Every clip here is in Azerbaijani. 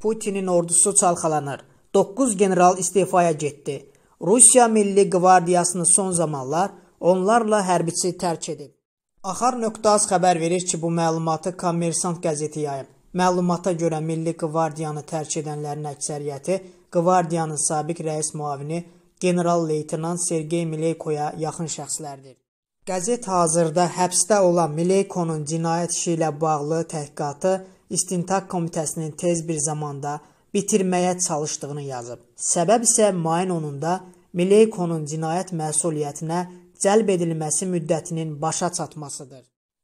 Putinin ordusu çalxalanır. 9 general istifaya getdi. Rusiya Milli Qvardiyasını son zamanlar onlarla hərbiçi tərk edib. Axar.az xəbər verir ki, bu məlumatı Kommersant qəzeti yayıb. Məlumata görə Milli Qvardiyanı tərk edənlərin əksəriyyəti Qvardiyanın sabiq rəis muavini general-leytenant Sergey Mileykoya yaxın şəxslərdir. Qəzet hazırda həbsdə olan Mileykonun cinayət işi ilə bağlı təhqiqatı İstintaq komitəsinin tez bir zamanda bitirməyə çalışdığını yazıb. Səbəb isə mayın 10-da Mileykonun cinayət məsuliyyətinə cəlb edilməsi müddətinin başa çatmasıdır.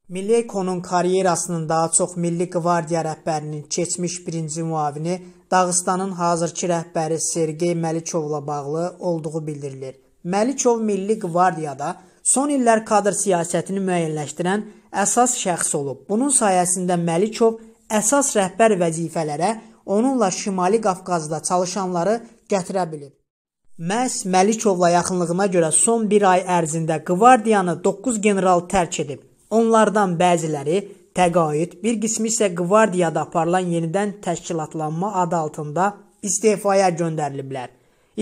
Mileykonun karyerasının daha çox Milli Qvardiya rəhbərinin keçmiş birinci müavini Dağıstanın hazırki rəhbəri Sergey Məlikovla bağlı olduğu bildirilir. Məlikov Milli Qvardiyada son illər kadr siyasətini müəyyənləşdirən əsas şəxs olub. Bunun sayəsində Məlikov əsas rəhbər vəzifələrə onunla Şimali Qafqazda çalışanları gətirə bilib. Məs Məlikovla yaxınlığına görə son 1 ay ərzində qvardiyanı 9 general tərk edib. Onlardan bəziləri təqaüd, bir qismi isə qvardiyada aparılan yenidən təşkilatlanma adı altında istefaya göndəriliblər.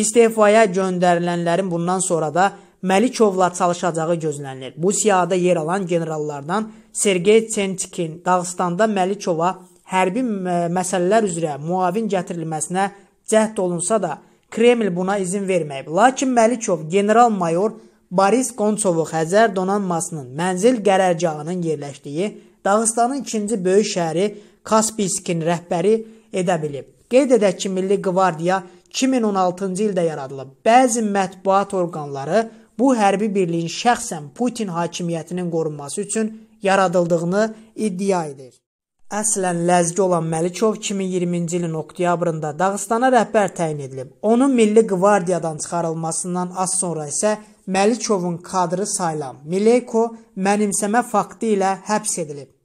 İstefaya göndərilənlərin bundan sonra da Məlikovla çalışacağı gözlənilir. Bu siyahıda yer alan generallardan Sergey Çentikin Dağıstanda Məlikova hərbi e, məsələlər üzrə muavin gətirilməsinə cəhd olunsa da, Kreml buna izin verməyib. Lakin Məlikov general-mayor Boris Konçovu Xəzər donanmasının mənzil qərargahının yerləşdiyi Dağıstanın ikinci böyük şəhəri Kaspiykin rəhbəri edə bilib. Qeyd edək ki, Milli Qvardiya 2016-cı ildə yaradılıb. Bəzi mətbuat orqanları bu hərbi birliyin şəxsən Putin hakimiyyətinin qorunması üçün yaradıldığını iddia edir. Əslən ləzgi olan Məlikov 2020-ci ilin oktyabrında Dağıstana rəhbər təyin edilib. Onun Milli Qvardiyadan çıxarılmasından az sonra isə Məlikovun kadrı sayılan Mileyko mənimsəmə faktı ilə həbs edilib.